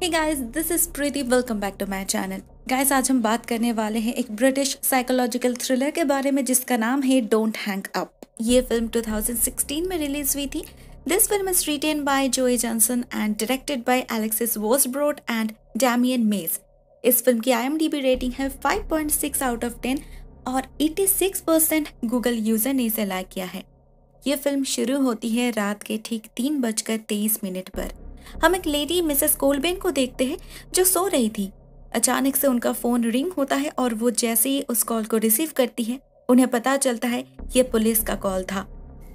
Hey guys, this is Preeti. Welcome back to my channel. Guys आज हम बात करने वाले हैं एक ब्रिटिश साइकोलॉजिकल थ्रिलर के बारे में जिसका नाम है डोंट हैंग अप ये फिल्म 2016 में रिलीज हुई थी this film is written by Joe Johnson and directed by Alexis Wajsbrot and Damien Mace इस फिल्म की आईएमडीबी रेटिंग है 5.6 आउट ऑफ 10 और 86% गूगल यूजर ने इसे लाइक किया है ये फिल्म शुरू होती है रात के ठीक तीन बजकर तेईस मिनट पर हम एक लेडी मिसेस कोलबेन को देखते हैं जो सो रही थी अचानक से उनका फोन रिंग होता है और वो जैसे ही उस कॉल को रिसीव करती है उन्हें पता चलता है ये पुलिस का कॉल था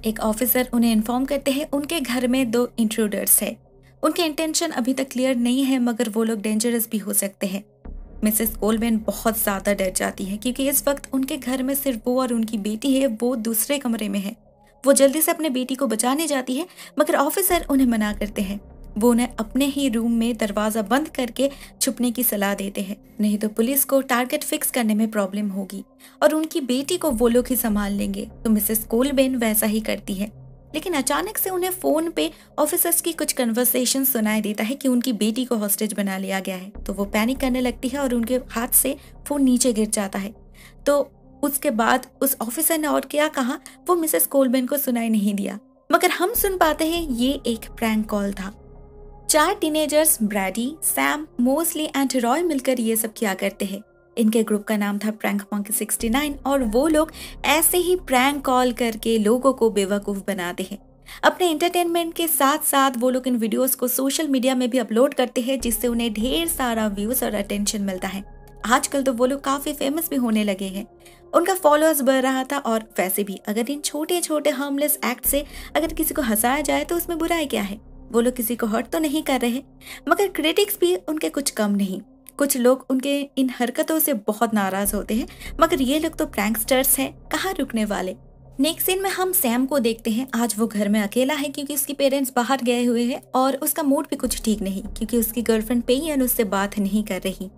एक ऑफिसर उन्हें इन्फॉर्म करते हैं उनके घर में दो इंट्रूडर्स है उनके इंटेंशन अभी तक क्लियर नहीं है मगर वो लोग डेंजरस भी हो सकते हैं मिसेस कोलबेन बहुत ज़्यादा डर जाती है क्योंकि इस वक्त उनके घर में सिर्फ वो और उनकी बेटी है वो दूसरे कमरे में है वो जल्दी से अपने बेटी को बचाने जाती है मगर ऑफिसर उन्हें मना करते हैं वो उन्हें अपने ही रूम में दरवाज़ा बंद करके छुपने की सलाह देते हैं नहीं तो पुलिस को टारगेट फिक्स करने में प्रॉब्लम होगी और उनकी बेटी को वो लोग ही संभाल लेंगे तो मिसेस कोलबेन वैसा ही करती है लेकिन अचानक से उन्हें फ़ोन पे ऑफिसर्स की कुछ कन्वर्सेशन सुनाई देता है कि उनकी बेटी को हॉस्टेज बना लिया गया है तो वो पैनिक करने लगती है और उनके हाथ से फ़ोन नीचे गिर जाता है तो उसके बाद उस ऑफिसर ने और क्या कहा वो मिसेस कोलबेन को सुनाई नहीं दिया मगर हम सुन पाते हैं ये एक प्रैंक कॉल था चार teenagers Brady Sam Mosley and Roy मिलकर ये सब किया करते हैं इनके ग्रुप का नाम था प्रैंक मॉन्की 69 और वो लोग ऐसे ही प्रैंक कॉल करके लोगों को बेवकूफ़ बनाते हैं अपने एंटरटेनमेंट के साथ साथ वो लोग इन वीडियोस को सोशल मीडिया में भी अपलोड करते हैं जिससे उन्हें ढेर सारा व्यूज और अटेंशन मिलता है आजकल तो वो लोग काफ़ी फेमस भी होने लगे हैं उनका फॉलोअर्स बढ़ रहा था और वैसे भी अगर इन छोटे छोटे हार्मलेस एक्ट से अगर किसी को हंसाया जाए तो उसमें बुराई क्या है वो लोग किसी को हर्ट तो नहीं कर रहे मगर क्रिटिक्स भी उनके कुछ कम नहीं कुछ लोग उनके इन हरकतों से बहुत नाराज होते हैं मगर ये लोग तो प्रैंकस्टर्स हैं कहाँ रुकने वाले नेक्स्ट सीन में हम सैम को देखते हैं आज वो घर में अकेला है क्योंकि उसकी पेरेंट्स बाहर गए हुए हैं और उसका मूड भी कुछ ठीक नहीं क्योंकि उसकी गर्लफ्रेंड पेयन उससे बात नहीं कर रही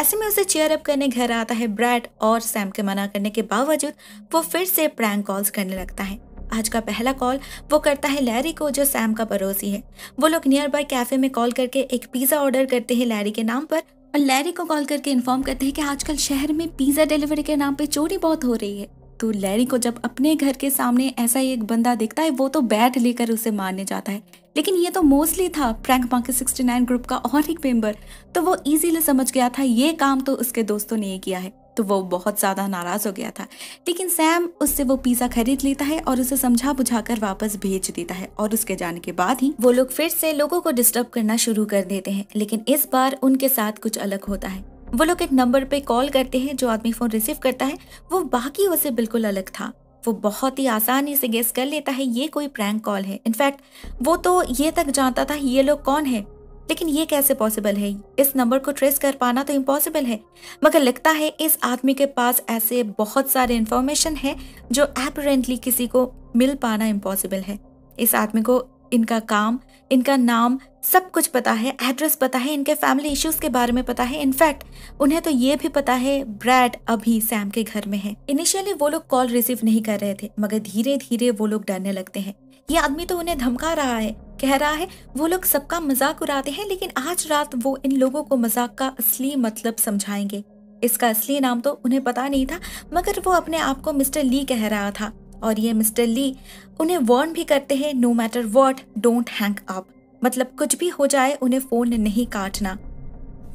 ऐसे में उसे चेयर अप करने घर आता है ब्रैड और सैम के मना करने के बावजूद वो फिर से प्रैंक कॉल्स करने लगता है आज का पहला कॉल वो करता है लैरी को जो सैम का पड़ोसी है वो लोग नियर बाय कैफे में कॉल करके एक पिज़्ज़ा ऑर्डर करते हैं लैरी के नाम पर और लैरी को कॉल करके इन्फॉर्म करते हैं कि आजकल शहर में पिज़्ज़ा डिलीवरी के नाम पे चोरी बहुत हो रही है तो लैरी को जब अपने घर के सामने ऐसा ही एक बंदा दिखता है वो तो बैट लेकर उसे मारने जाता है लेकिन ये तो मोस्टली था फ्रैंक मार्के 69 ग्रुप का और एक मेंबर तो वो इजीली समझ गया था ये काम तो उसके दोस्तों ने ही किया है तो वो बहुत ज़्यादा नाराज़ हो गया था लेकिन सैम उससे वो पिज़्ज़ा खरीद लेता है और उसे समझा बुझा कर वापस भेज देता है और उसके जाने के बाद ही वो लोग फिर से लोगों को डिस्टर्ब करना शुरू कर देते हैं लेकिन इस बार उनके साथ कुछ अलग होता है वो लोग एक नंबर पे कॉल करते हैं जो आदमी फ़ोन रिसीव करता है वो बाकी उसे बिल्कुल अलग था वो बहुत ही आसानी से गेस कर लेता है ये कोई प्रैंक कॉल है इनफैक्ट वो तो ये तक जानता था ये लोग कौन है लेकिन ये कैसे पॉसिबल है इस नंबर को ट्रेस कर पाना तो इम्पॉसिबल है मगर लगता है इस आदमी के पास ऐसे बहुत सारे इंफॉर्मेशन है जो एपरेंटली किसी को मिल पाना इम्पॉसिबल है इस आदमी को इनका काम इनका नाम सब कुछ पता है एड्रेस पता है इनके फैमिली इश्यूज के बारे में पता है इनफैक्ट उन्हें तो ये भी पता है ब्रैड अभी सैम के घर में है इनिशियली वो लोग कॉल रिसीव नहीं कर रहे थे मगर धीरे धीरे वो लोग डरने लगते हैं ये आदमी तो उन्हें धमका रहा है कह रहा है वो लोग सबका मजाक उड़ाते हैं लेकिन आज रात वो इन लोगों को मजाक का असली मतलब समझाएंगे इसका असली नाम तो उन्हें पता नहीं था मगर वो अपने आप को मिस्टर ली कह रहा था और ये मिस्टर ली उन्हें वार्न भी करते हैं no matter what don't hang up मतलब कुछ भी हो जाए उन्हें फोन नहीं काटना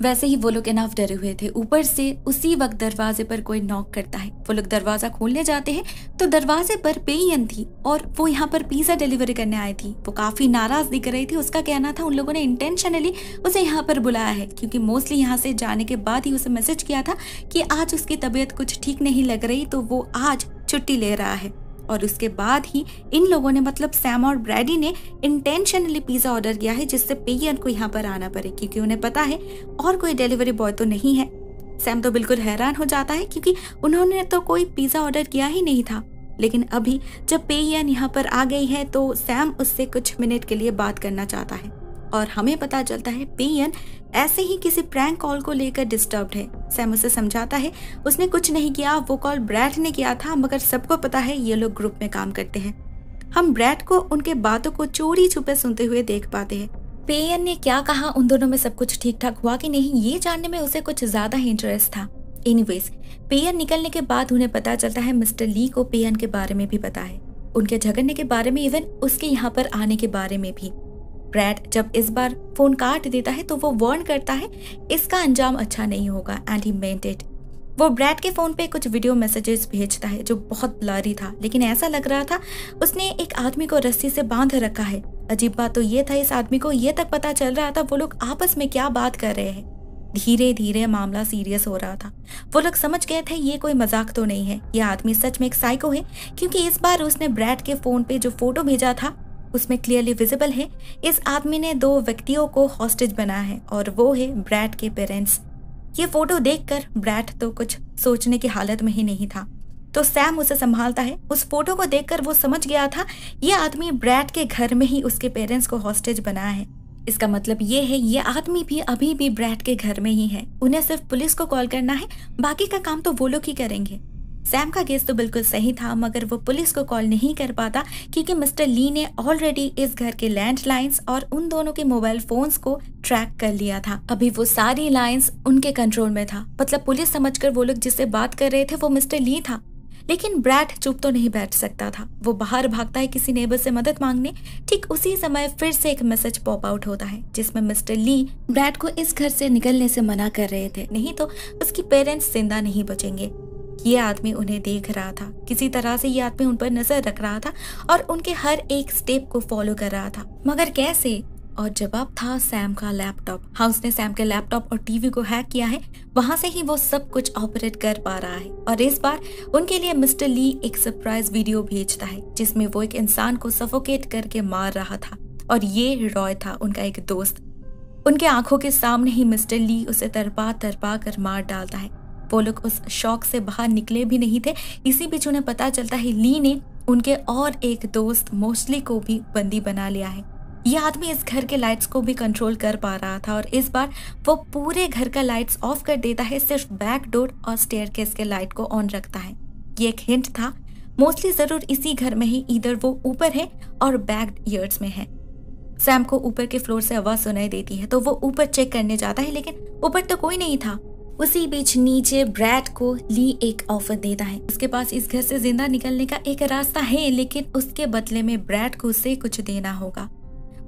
वैसे ही वो लोग इनाफ डरे हुए थे ऊपर से उसी वक्त दरवाजे पर कोई नॉक करता है वो लोग दरवाजा खोलने जाते हैं तो दरवाजे पर पेयन थी और वो यहाँ पर पिज्जा डिलीवरी करने आई थी वो काफी नाराज दिख रही थी उसका कहना था उन लोगों ने इंटेंशनली उसे यहाँ पर बुलाया है क्योंकि मोस्टली यहाँ से जाने के बाद ही उसे मैसेज किया था कि आज उसकी तबीयत कुछ ठीक नहीं लग रही तो वो आज छुट्टी ले रहा है और उसके बाद ही इन लोगों ने मतलब सैम और ब्रैडी ने इंटेंशनली पिज़्ज़ा ऑर्डर किया है जिससे पेयन को यहाँ पर आना पड़े क्योंकि उन्हें पता है और कोई डिलीवरी बॉय तो नहीं है सैम तो बिल्कुल हैरान हो जाता है क्योंकि उन्होंने तो कोई पिज़्ज़ा ऑर्डर किया ही नहीं था लेकिन अभी जब पेयन यहाँ पर आ गई है तो सैम उससे कुछ मिनट के लिए बात करना चाहता है और हमें पता चलता है पेयन ऐसे ही किसी प्रैंक कॉल को लेकर डिस्टर्ब है सैम उसे समझाता है उसने कुछ नहीं किया वो कॉल ब्रैड ने किया था मगर सबको पता है ये लोग ग्रुप में काम करते हैं हम ब्रैड को उनके बातों को चोरी छुपे सुनते हुए देख पाते हैं पेयन ने क्या कहा उन दोनों में सब कुछ ठीक ठाक हुआ कि नहीं ये जानने में उसे कुछ ज्यादा ही इंटरेस्ट था एनीवेज पेयन निकलने के बाद उन्हें पता चलता है मिस्टर ली को पेयन के बारे में भी पता है उनके झगड़ने के बारे में इवन उसके यहाँ पर आने के बारे में भी ब्रैड जब इस बार फोन काट देता है तो वो वार्न करता है इसका अंजाम अच्छा नहीं होगा एंड ही मेंट इट वो ब्रैड के फ़ोन पे कुछ वीडियो मैसेजेस भेजता है जो बहुत ब्लरी था लेकिन ऐसा लग रहा था उसने एक आदमी को रस्सी से बांध रखा है अजीब बात तो ये था इस आदमी को ये तक पता चल रहा था वो लोग आपस में क्या बात कर रहे हैं धीरे धीरे मामला सीरियस हो रहा था वो लोग समझ गए थे ये कोई मजाक तो नहीं है ये आदमी सच में एक साइको है क्योंकि इस बार उसने ब्रैड के फ़ोन पे जो फोटो भेजा था उसमें क्लियरली विजिबल है इस आदमी ने दो व्यक्तियों को हॉस्टेज बनाया है और वो है ब्रैड के पेरेंट्स ये फोटो देखकर ब्रैड तो कुछ सोचने की हालत में ही नहीं था तो सैम उसे संभालता है उस फोटो को देखकर वो समझ गया था ये आदमी ब्रैड के घर में ही उसके पेरेंट्स को हॉस्टेज बनाया है इसका मतलब ये है ये आदमी भी अभी भी ब्रैड के घर में ही है उन्हें सिर्फ पुलिस को कॉल करना है बाकी का काम तो वो लोग ही करेंगे सैम का गेस तो बिल्कुल सही था मगर वो पुलिस को कॉल नहीं कर पाता क्योंकि मिस्टर ली ने ऑलरेडी इस घर के लैंडलाइंस और उन दोनों के मोबाइल फोन्स को ट्रैक कर लिया था अभी वो सारी लाइन्स उनके कंट्रोल में था मतलब पुलिस समझकर वो लोग जिससे बात कर रहे थे वो मिस्टर ली था लेकिन ब्रैड चुप तो नहीं बैठ सकता था वो बाहर भागता है किसी नेबर से मदद मांगने ठीक उसी समय फिर से एक मैसेज पॉप आउट होता है जिसमें मिस्टर ली ब्रैड को इस घर से निकलने से मना कर रहे थे नहीं तो उसकी पेरेंट्स जिंदा नहीं बचेंगे ये आदमी उन्हें देख रहा था किसी तरह से ये आदमी उन पर नजर रख रहा था और उनके हर एक स्टेप को फॉलो कर रहा था मगर कैसे और जवाब था सैम का लैपटॉप हाँ उसने सैम के लैपटॉप और टीवी को हैक किया है वहां से ही वो सब कुछ ऑपरेट कर पा रहा है और इस बार उनके लिए मिस्टर ली एक सरप्राइज वीडियो भेजता है जिसमें वो एक इंसान को सफोकेट करके मार रहा था और ये रॉय था उनका एक दोस्त उनके आंखों के सामने ही मिस्टर ली उसे तरपा तरपा कर मार डालता है वो लोग उस शौक से बाहर निकले भी नहीं थे इसी बीच उन्हें पता चलता है ली ने उनके और एक दोस्त मोस्टली को भी बंदी बना लिया है ये आदमी इस घर के लाइट्स को भी कंट्रोल कर पा रहा था और इस बार वो पूरे घर का लाइट्स ऑफ कर देता है सिर्फ बैक डोर और स्टेयर के लाइट को ऑन रखता है ये एक हिंट था मोस्टली जरूर इसी घर में ही इधर वो ऊपर है और बैक ईयर्स में है सैम को ऊपर के फ्लोर से आवाज सुनाई देती है तो वो ऊपर चेक करने जाता है लेकिन ऊपर तो कोई नहीं था उसी बीच नीचे ब्रैड को ली एक ऑफर देता है उसके पास इस घर से जिंदा निकलने का एक रास्ता है लेकिन उसके बदले में ब्रैड को उसे कुछ देना होगा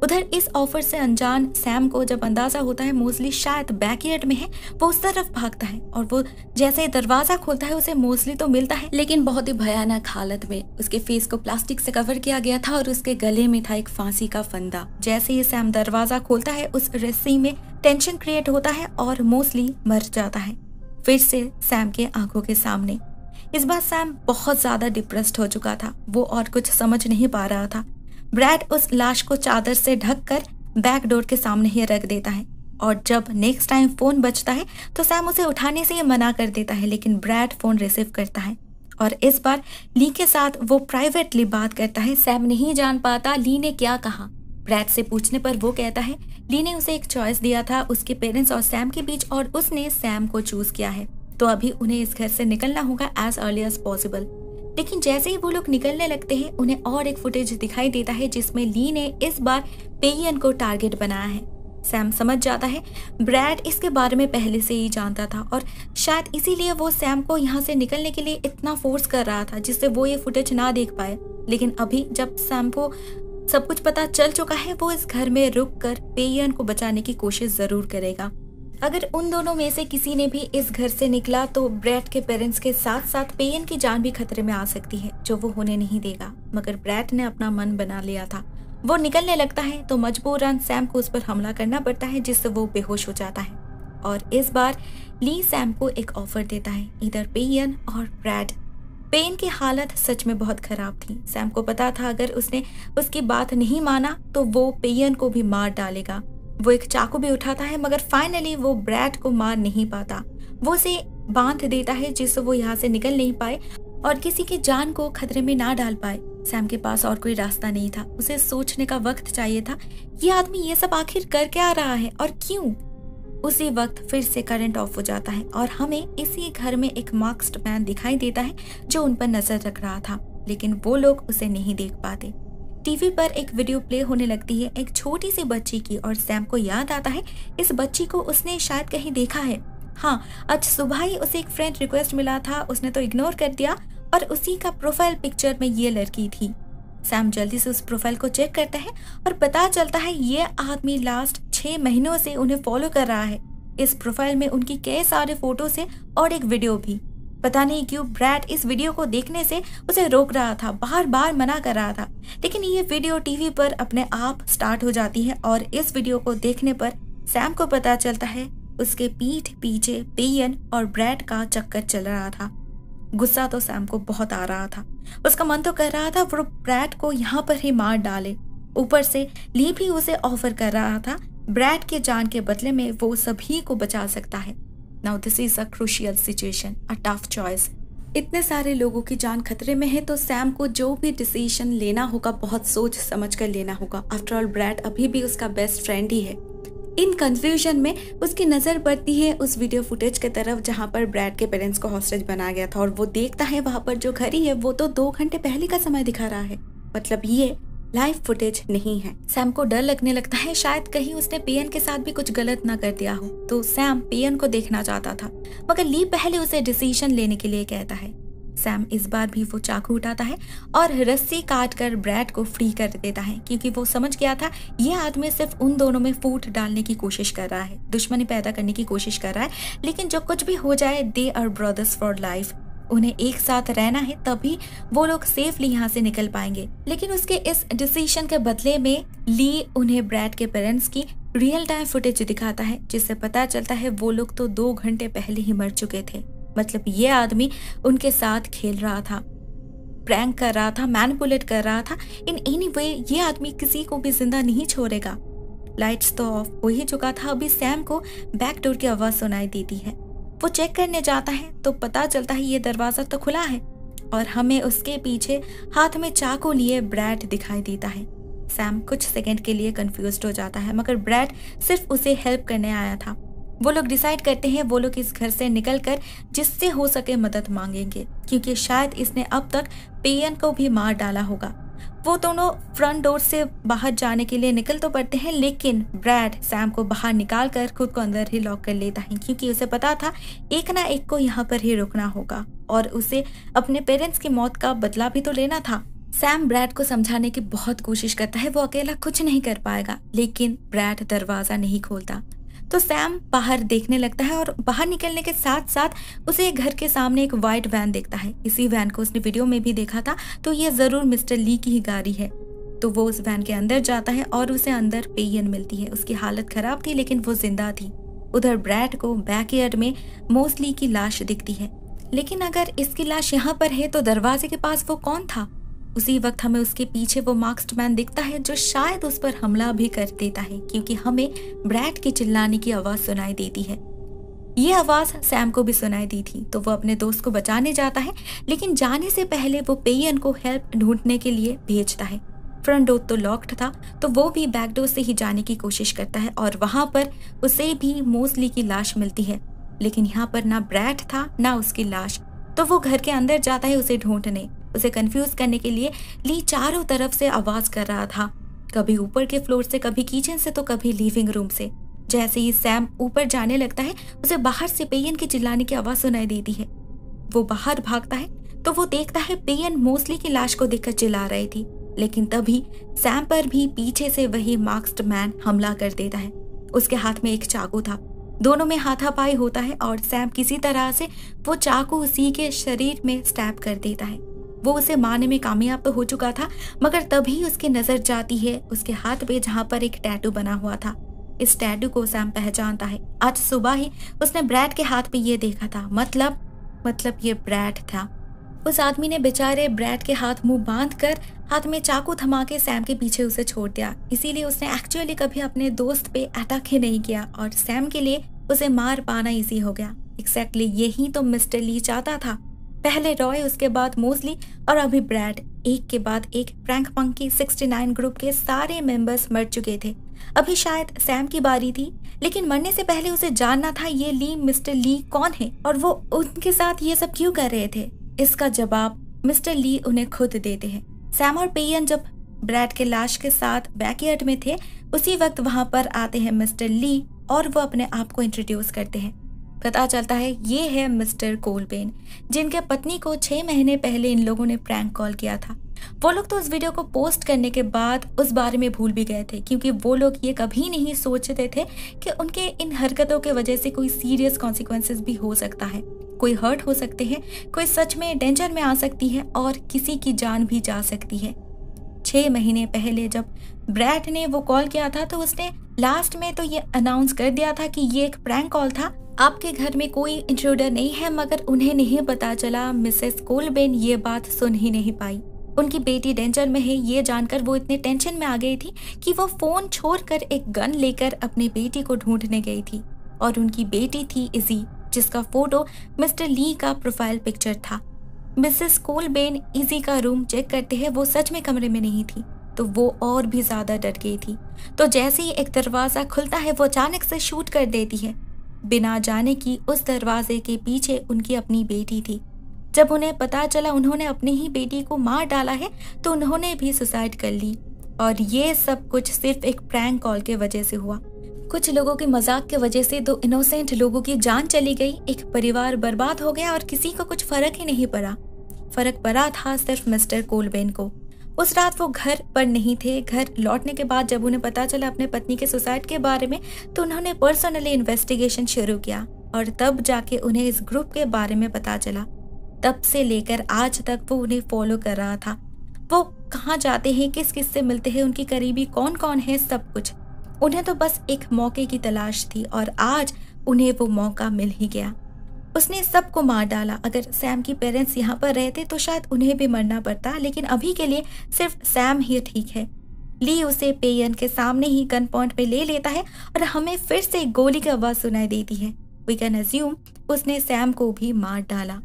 उधर इस ऑफर से अनजान सैम को जब अंदाजा होता है मोजली शायद बैकयार्ड में है वो उस तरफ भागता है और वो जैसे ही दरवाजा खोलता है उसे मोजली तो मिलता है लेकिन बहुत ही भयानक हालत में उसके फेस को प्लास्टिक से कवर किया गया था और उसके गले में था एक फांसी का फंदा जैसे ही सैम दरवाजा खोलता है उस रस्सी में टेंशन क्रिएट होता है और मोस्टली मर जाता है फिर से सैम के आंखों के सामने इस बार सैम बहुत ज्यादा डिप्रेस्ड हो चुका था वो और कुछ समझ नहीं पा रहा था ब्रैड उस लाश को चादर से ढककर बैक डोर के सामने ही रख देता है और जब नेक्स्ट टाइम फ़ोन बचता है तो सैम उसे उठाने से ही मना कर देता है लेकिन ब्रैड फ़ोन रिसीव करता है और इस बार ली के साथ वो प्राइवेटली बात करता है सैम नहीं जान पाता ली ने क्या कहा ब्रैड से पूछने पर वो कहता है ली ने उसे एक चॉइस दिया था उसके पेरेंट्स और सैम के बीच और उसने सैम को चूज़ किया है तो अभी उन्हें इस घर से निकलना होगा एज अर्ली एज पॉसिबल लेकिन जैसे ही वो लोग निकलने लगते हैं उन्हें और एक फुटेज दिखाई देता है जिसमें ली ने इस बार पेयन को टारगेट बनाया है सैम समझ जाता है ब्रैड इसके बारे में पहले से ही जानता था और शायद इसीलिए वो सैम को यहाँ से निकलने के लिए इतना फोर्स कर रहा था जिससे वो ये फुटेज ना देख पाए लेकिन अभी जब सैम को सब कुछ पता चल चुका है वो इस घर में रुक कर पेयन को बचाने की कोशिश ज़रूर करेगा अगर उन दोनों में से किसी ने भी इस घर से निकला तो ब्रैट के पेरेंट्स के साथ साथ पेयन की जान भी खतरे में आ सकती है जो वो होने नहीं देगा मगर ब्रैट ने अपना मन बना लिया था वो निकलने लगता है तो मजबूरन सैम को उस पर हमला करना पड़ता है जिससे वो बेहोश हो जाता है और इस बार ली सैम को एक ऑफर देता है इधर पेयन और ब्रैड पेन की हालत सच में बहुत खराब थी सैम को पता था अगर उसने उसकी बात नहीं माना तो वो पेयन को भी मार डालेगा वो एक चाकू भी उठाता है मगर फाइनली वो ब्रैड को मार नहीं पाता वो उसे बांध देता है जिससे वो यहाँ से निकल नहीं पाए और किसी की जान को खतरे में ना डाल पाए सैम के पास और कोई रास्ता नहीं था उसे सोचने का वक्त चाहिए था ये आदमी ये सब आखिर कर क्या रहा है और क्यों उसी वक्त फिर से करंट ऑफ हो जाता है और हमें इसी घर में एक मास्क्ड मैन दिखाई देता है जो उन पर नजर रख रहा था लेकिन वो लोग उसे नहीं देख पाते टीवी पर एक वीडियो प्ले होने लगती है एक छोटी सी बच्ची की और सैम को याद आता है इस बच्ची को उसने शायद कहीं देखा है हाँ आज सुबह ही उसे एक फ्रेंड रिक्वेस्ट मिला था उसने तो इग्नोर कर दिया और उसी का प्रोफाइल पिक्चर में ये लड़की थी सैम जल्दी से उस प्रोफाइल को चेक करता है और पता चलता है ये आदमी लास्ट छह महीनों से उन्हें फॉलो कर रहा है इस प्रोफाइल में उनकी कई सारे फोटोज है और एक वीडियो भी पता नहीं क्यों ब्रैड इस वीडियो को देखने से उसे रोक रहा था बार बार मना कर रहा था लेकिन ये वीडियो टीवी पर अपने आप स्टार्ट हो जाती है और इस वीडियो को देखने पर सैम को पता चलता है उसके पीठ पीछे पेयन और ब्रैड का चक्कर चल रहा था गुस्सा तो सैम को बहुत आ रहा था उसका मन तो कर रहा था वो ब्रैड को यहाँ पर ही मार डाले ऊपर से ली भी उसे ऑफर कर रहा था ब्रैड के जान के बदले में वो सभी को बचा सकता है now this is a crucial situation a tough choice इतने सारे लोगों की जान खतरे में है तो सैम को जो भी डिसीजन लेना होगा बहुत सोच समझ कर लेना होगा आफ्टर ऑल ब्रैड अभी भी उसका बेस्ट फ्रेंड ही है इन कंफ्यूजन में उसकी नज़र पड़ती है उस वीडियो फुटेज की तरफ जहाँ पर ब्रैड के पेरेंट्स को हॉस्टेज बनाया गया था और वो देखता है वहाँ पर जो घड़ी है वो तो दो घंटे पहले का समय दिखा रहा है मतलब ये लाइव फुटेज नहीं है सैम को डर लगने लगता है शायद कहीं उसने पीएन के साथ भी कुछ गलत ना कर दिया हो तो सैम पीएन को देखना चाहता था मगर ली पहले उसे डिसीजन लेने के लिए कहता है सैम इस बार भी वो चाकू उठाता है और रस्सी काट कर ब्रैड को फ्री कर देता है क्योंकि वो समझ गया था ये आदमी सिर्फ उन दोनों में फूट डालने की कोशिश कर रहा है दुश्मनी पैदा करने की कोशिश कर रहा है लेकिन जो कुछ भी हो जाए they are brothers for life उन्हें एक साथ रहना है तभी वो लोग सेफली यहाँ से निकल पाएंगे लेकिन उसके इस डिसीजन के बदले में ली उन्हें ब्रैड के पेरेंट्स की रियल टाइम फुटेज दिखाता है जिससे पता चलता है वो लोग तो दो घंटे पहले ही मर चुके थे मतलब ये आदमी उनके साथ खेल रहा था प्रैंक कर रहा था मैनिपुलेट कर रहा था इन एनी वे ये आदमी किसी को भी जिंदा नहीं छोड़ेगा लाइट्स तो ऑफ हो ही चुका था अभी सैम को बैक डोर की आवाज़ सुनाई देती है वो चेक करने जाता है तो पता चलता है ये दरवाज़ा तो खुला है और हमें उसके पीछे हाथ में चाकू लिए ब्रैड दिखाई देता है सैम कुछ सेकंड के लिए कंफ्यूज हो जाता है मगर ब्रैड सिर्फ उसे हेल्प करने आया था वो लोग डिसाइड करते हैं वो लोग इस घर से निकल कर जिससे हो सके मदद मांगेंगे क्योंकि शायद इसने अब तक पेयन को भी मार डाला होगा वो दोनों फ्रंट डोर से बाहर जाने के लिए निकल तो पड़ते हैं लेकिन ब्रैड सैम को बाहर निकाल कर खुद को अंदर ही लॉक कर लेता है क्योंकि उसे पता था एक ना एक को यहाँ पर ही रुकना होगा और उसे अपने पेरेंट्स की मौत का बदला भी तो लेना था सैम ब्रैड को समझाने की बहुत कोशिश करता है वो अकेला कुछ नहीं कर पाएगा लेकिन ब्रैड दरवाजा नहीं खोलता तो सैम बाहर देखने लगता है और बाहर निकलने के साथ साथ उसे घर के सामने एक व्हाइट वैन देखता है इसी वैन को उसने वीडियो में भी देखा था तो ये ज़रूर मिस्टर ली की ही गाड़ी है तो वो उस वैन के अंदर जाता है और उसे अंदर पेयन मिलती है उसकी हालत खराब थी लेकिन वो जिंदा थी उधर ब्रैड को बैकयार्ड में मोस्टली की लाश दिखती है लेकिन अगर इसकी लाश यहाँ पर है तो दरवाजे के पास वो कौन था उसी वक्त हमें उसके पीछे वो मार्क्सड मैन दिखता है जो शायद उस पर हमला भी कर देता है क्योंकि हमें ब्रैड के चिल्लाने की आवाज़ सुनाई देती है ये आवाज़ सैम को भी सुनाई दी थी तो वो अपने दोस्त को बचाने जाता है लेकिन जाने से पहले वो पेयन को हेल्प ढूंढने के लिए भेजता है फ्रंट डोर तो लॉक्ड था तो वो भी बैकडोर से ही जाने की कोशिश करता है और वहां पर उसे भी मोस्ली की लाश मिलती है लेकिन यहाँ पर ना ब्रैड था ना उसकी लाश तो वो घर के अंदर जाता है उसे ढूंढने उसे कंफ्यूज करने के लिए ली चारों तरफ से आवाज कर रहा था कभी ऊपर के फ्लोर से कभी किचन से तो कभी लिविंग रूम से जैसे ही सैम ऊपर जाने लगता है उसे बाहर से पेयन के चिल्लाने की आवाज सुनाई देती है वो बाहर भागता है तो वो देखता है पेयन मोस्टली की लाश को देखकर चिल्ला रही थी लेकिन तभी सैम पर भी पीछे से वही मार्क्सड मैन हमला कर देता है उसके हाथ में एक चाकू था दोनों में हाथापाई होता है और सैम किसी तरह से वो चाकू उसी के शरीर में स्टैप कर देता है वो उसे मारने में कामयाब तो हो चुका था मगर तभी उसकी नजर जाती है उसके हाथ पे जहाँ पर एक टैटू बना हुआ था इस टैटू को सैम पहचानता है आज सुबह ही उसने ब्रैड के हाथ पे ये देखा था मतलब मतलब ये ब्रैड था उस आदमी ने बेचारे ब्रैड के हाथ मुंह बांध कर हाथ में चाकू थमा के सैम के पीछे उसे छोड़ दिया इसीलिए उसने एक्चुअली कभी अपने दोस्त पे अटैक ही नहीं किया और सैम के लिए उसे मार पाना इजी हो गया एक्सैक्टली exactly यही तो मिस्टर ली चाहता था पहले रॉय उसके बाद मोजली और अभी ब्रैड एक के बाद एक प्रैंक पंकी 69 ग्रुप के सारे मेंबर्स मर चुके थे अभी शायद सैम की बारी थी लेकिन मरने से पहले उसे जानना था ये ली मिस्टर ली कौन है और वो उनके साथ ये सब क्यों कर रहे थे इसका जवाब मिस्टर ली उन्हें खुद देते हैं सैम और पेयन जब ब्रैड के लाश के साथ बैकयार्ड में थे उसी वक्त वहां पर आते हैं मिस्टर ली और वो अपने आप को इंट्रोड्यूस करते हैं पता चलता है ये है मिस्टर कोलबेन जिनके पत्नी को छः महीने पहले इन लोगों ने प्रैंक कॉल किया था वो लोग तो उस वीडियो को पोस्ट करने के बाद उस बारे में भूल भी गए थे क्योंकि वो लोग ये कभी नहीं सोचते थे कि उनके इन हरकतों की वजह से कोई सीरियस कॉन्सिक्वेंसेस भी हो सकता है कोई हर्ट हो सकते हैं कोई सच में डेंजर में आ सकती है और किसी की जान भी जा सकती है छः महीने पहले जब ब्रैट ने वो कॉल किया था तो उसने लास्ट में तो ये अनाउंस कर दिया था कि ये एक प्रैंक कॉल था आपके घर में कोई इंट्रूडर नहीं है मगर उन्हें नहीं पता चला मिसेस कोलबेन ये बात सुन ही नहीं पाई उनकी बेटी डेंजर में है ये जानकर वो इतने टेंशन में आ गई थी कि वो फोन छोड़कर एक गन लेकर अपनी बेटी को ढूंढने गई थी और उनकी बेटी थी इजी जिसका फोटो मिस्टर ली का प्रोफाइल पिक्चर था मिसेस कोलबेन इजी का रूम चेक करते हैं वो सच में कमरे में नहीं थी तो वो और भी ज्यादा डर गई थी तो जैसे ही एक दरवाजा खुलता है वो अचानक से शूट कर देती है बिना जाने की उस दरवाजे के पीछे उनकी अपनी बेटी थी जब उन्हें पता चला उन्होंने अपनी ही बेटी को मार डाला है तो उन्होंने भी सुसाइड कर ली और ये सब कुछ सिर्फ एक प्रैंक कॉल के वजह से हुआ कुछ लोगों के मजाक के वजह से दो इनोसेंट लोगों की जान चली गई एक परिवार बर्बाद हो गया और किसी को कुछ फर्क ही नहीं पड़ा फर्क पड़ा था सिर्फ मिस्टर कोलबेन को उस रात वो घर पर नहीं थे घर लौटने के बाद जब उन्हें पता चला अपने पत्नी के सुसाइड के बारे में तो उन्होंने पर्सनली इन्वेस्टिगेशन शुरू किया और तब जाके उन्हें इस ग्रुप के बारे में पता चला तब से लेकर आज तक वो उन्हें फॉलो कर रहा था वो कहाँ जाते हैं किस किस से मिलते हैं उनकी करीबी कौन कौन है सब कुछ उन्हें तो बस एक मौके की तलाश थी और आज उन्हें वो मौका मिल ही गया उसने सबको मार डाला अगर सैम की पेरेंट्स यहाँ पर रहते तो शायद उन्हें भी मरना पड़ता लेकिन अभी के लिए सिर्फ सैम ही ठीक है ली उसे पेयन के सामने ही गन पॉइंट पे ले लेता है और हमें फिर से गोली की आवाज सुनाई देती है वी कैन अज्यूम उसने सैम को भी मार डाला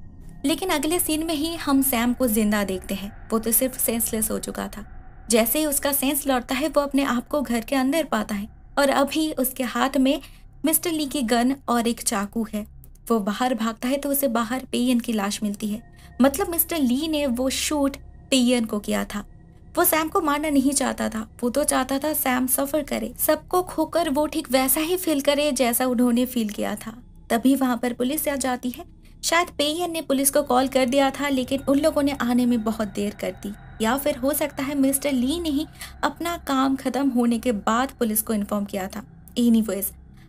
लेकिन अगले सीन में ही हम सैम को जिंदा देखते हैं वो तो सिर्फ सेंसलेस हो चुका था जैसे ही उसका सेंस लौटता है वो अपने आप को घर के अंदर पाता है और अभी उसके हाथ में मिस्टर ली की गन और एक चाकू है वो बाहर भागता है तो उसे बाहर पेयन की लाश मिलती है मतलब मिस्टर ली ने वो शूट पेयन को किया था वो सैम को मारना नहीं चाहता था वो तो चाहता था सैम सफर करे सबको खोकर वो ठीक वैसा ही फील करे जैसा उन्होंने फील किया था तभी वहां पर पुलिस आ जाती है शायद पेयन ने पुलिस को कॉल कर दिया था लेकिन उन लोगों ने आने में बहुत देर कर दी या फिर हो सकता है मिस्टर ली ने ही अपना काम खत्म होने के बाद पुलिस को इन्फॉर्म किया था एनी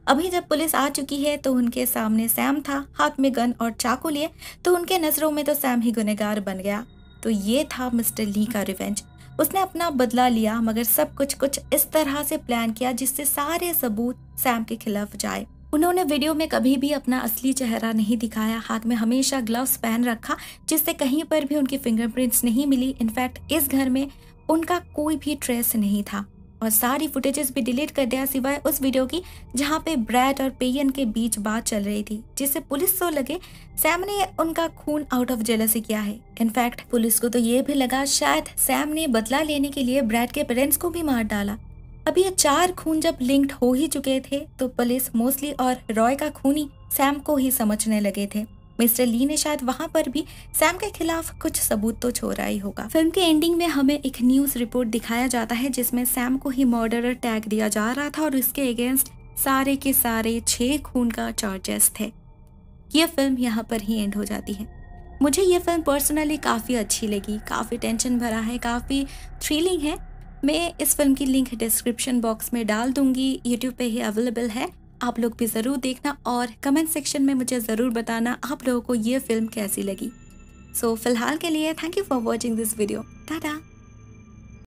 अभी जब पुलिस आ चुकी है तो उनके सामने सैम था हाथ में गन और चाकू लिए तो उनके नज़रों में तो सैम ही गुनेगार बन गया तो ये था मिस्टर ली का रिवेंज उसने अपना बदला लिया मगर सब कुछ कुछ इस तरह से प्लान किया जिससे सारे सबूत सैम के खिलाफ जाए उन्होंने वीडियो में कभी भी अपना असली चेहरा नहीं दिखाया हाथ में हमेशा ग्लव्स पहन रखा जिससे कहीं पर भी उनकी फिंगरप्रिंट्स नहीं मिली इनफैक्ट इस घर में उनका कोई भी ट्रेस नहीं था और सारी फुटेजेस भी डिलीट कर दिया सिवाय उस वीडियो की जहां पे ब्रैड और पेयन के बीच बात चल रही थी जिससे पुलिस को लगे सैम ने उनका खून आउट ऑफ जेल से किया है इनफैक्ट पुलिस को तो ये भी लगा शायद सैम ने बदला लेने के लिए ब्रैड के पेरेंट्स को भी मार डाला अब ये चार खून जब लिंक्ड हो ही चुके थे तो पुलिस मोस्टली और रॉय का खूनी सैम को ही समझने लगे थे मिस्टर ली ने शायद वहां पर भी सैम के खिलाफ कुछ सबूत तो छोड़ा ही होगा फिल्म के एंडिंग में हमें एक न्यूज रिपोर्ट दिखाया जाता है जिसमें सैम को ही मर्डरर टैग दिया जा रहा था और इसके अगेंस्ट सारे के सारे छह खून का चार्जेस थे ये फिल्म यहाँ पर ही एंड हो जाती है मुझे ये फिल्म पर्सनली काफ़ी अच्छी लगी काफ़ी टेंशन भरा है काफ़ी थ्रिलिंग है मैं इस फिल्म की लिंक डिस्क्रिप्शन बॉक्स में डाल दूंगी यूट्यूब पे ही अवेलेबल है आप लोग भी ज़रूर देखना और कमेंट सेक्शन में मुझे ज़रूर बताना आप लोगों को ये फिल्म कैसी लगी सो so, फिलहाल के लिए thank you for watching this video Tata